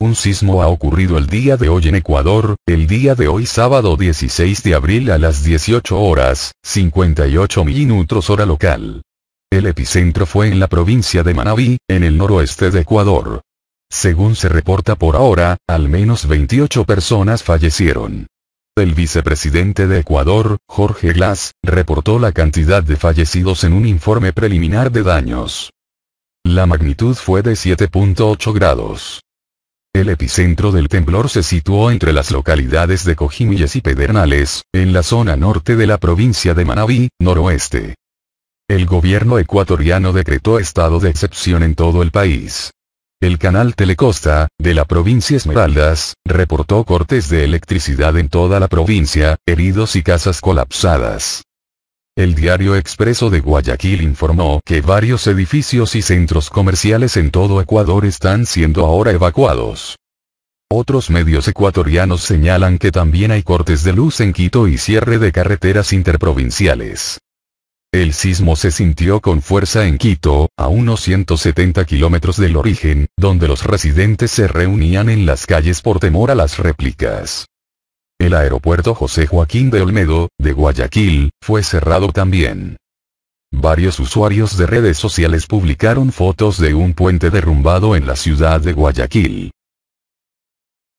Un sismo ha ocurrido el día de hoy en Ecuador, el día de hoy sábado 16 de abril a las 18 horas, 58 minutos hora local. El epicentro fue en la provincia de Manabí, en el noroeste de Ecuador. Según se reporta por ahora, al menos 28 personas fallecieron. El vicepresidente de Ecuador, Jorge Glass, reportó la cantidad de fallecidos en un informe preliminar de daños. La magnitud fue de 7.8 grados. El epicentro del temblor se situó entre las localidades de Cojimilles y Pedernales, en la zona norte de la provincia de Manabí, noroeste. El gobierno ecuatoriano decretó estado de excepción en todo el país. El canal Telecosta, de la provincia Esmeraldas, reportó cortes de electricidad en toda la provincia, heridos y casas colapsadas. El diario Expreso de Guayaquil informó que varios edificios y centros comerciales en todo Ecuador están siendo ahora evacuados. Otros medios ecuatorianos señalan que también hay cortes de luz en Quito y cierre de carreteras interprovinciales. El sismo se sintió con fuerza en Quito, a unos 170 kilómetros del origen, donde los residentes se reunían en las calles por temor a las réplicas. El aeropuerto José Joaquín de Olmedo, de Guayaquil, fue cerrado también. Varios usuarios de redes sociales publicaron fotos de un puente derrumbado en la ciudad de Guayaquil.